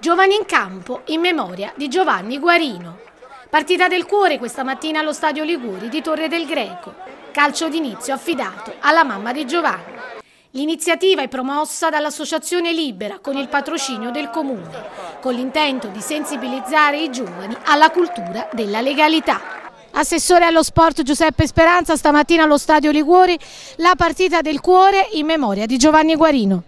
Giovani in campo in memoria di Giovanni Guarino. Partita del cuore questa mattina allo stadio Liguri di Torre del Greco. Calcio d'inizio affidato alla mamma di Giovanni. L'iniziativa è promossa dall'Associazione Libera con il patrocinio del Comune, con l'intento di sensibilizzare i giovani alla cultura della legalità. Assessore allo sport Giuseppe Speranza, stamattina allo Stadio Liguori, la partita del cuore in memoria di Giovanni Guarino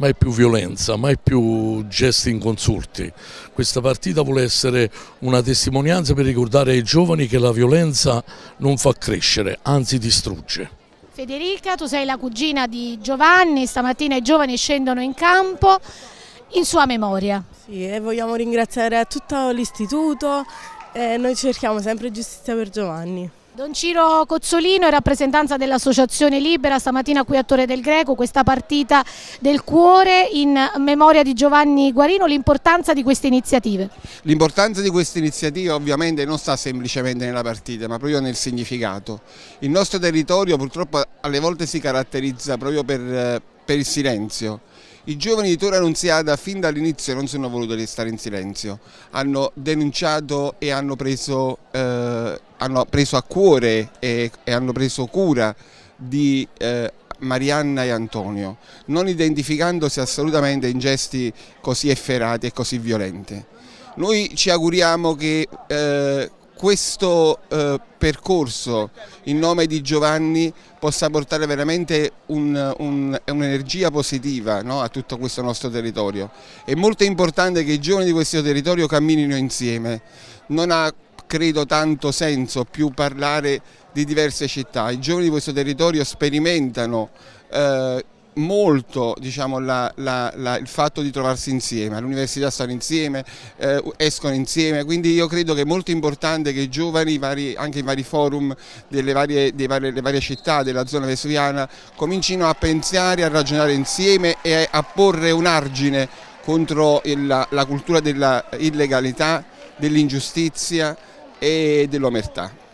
mai più violenza, mai più gesti inconsulti. Questa partita vuole essere una testimonianza per ricordare ai giovani che la violenza non fa crescere, anzi distrugge. Federica, tu sei la cugina di Giovanni, stamattina i giovani scendono in campo in sua memoria. Sì, e vogliamo ringraziare tutto l'istituto, eh, noi cerchiamo sempre giustizia per Giovanni. Don Ciro Cozzolino in rappresentanza dell'Associazione Libera stamattina qui a Torre del Greco, questa partita del cuore in memoria di Giovanni Guarino, l'importanza di queste iniziative. L'importanza di queste iniziative ovviamente non sta semplicemente nella partita ma proprio nel significato. Il nostro territorio purtroppo alle volte si caratterizza proprio per, eh, per il silenzio i giovani di Torre Annunziata fin dall'inizio non sono voluti restare in silenzio, hanno denunciato e hanno preso, eh, hanno preso a cuore e, e, hanno preso cura di eh, Marianna e Antonio, non identificandosi assolutamente in gesti così efferati e così violenti. Noi ci auguriamo che eh, questo eh, percorso in nome di Giovanni possa portare veramente un'energia un, un positiva no, a tutto questo nostro territorio. È molto importante che i giovani di questo territorio camminino insieme, non ha credo tanto senso più parlare di diverse città, i giovani di questo territorio sperimentano eh, molto diciamo, la, la, la, il fatto di trovarsi insieme, all'università stanno insieme, eh, escono insieme, quindi io credo che è molto importante che i giovani, vari, anche i vari forum delle varie, varie, varie città della zona vesuviana comincino a pensare, a ragionare insieme e a porre un argine contro il, la cultura dell'illegalità, dell'ingiustizia e dell'omertà.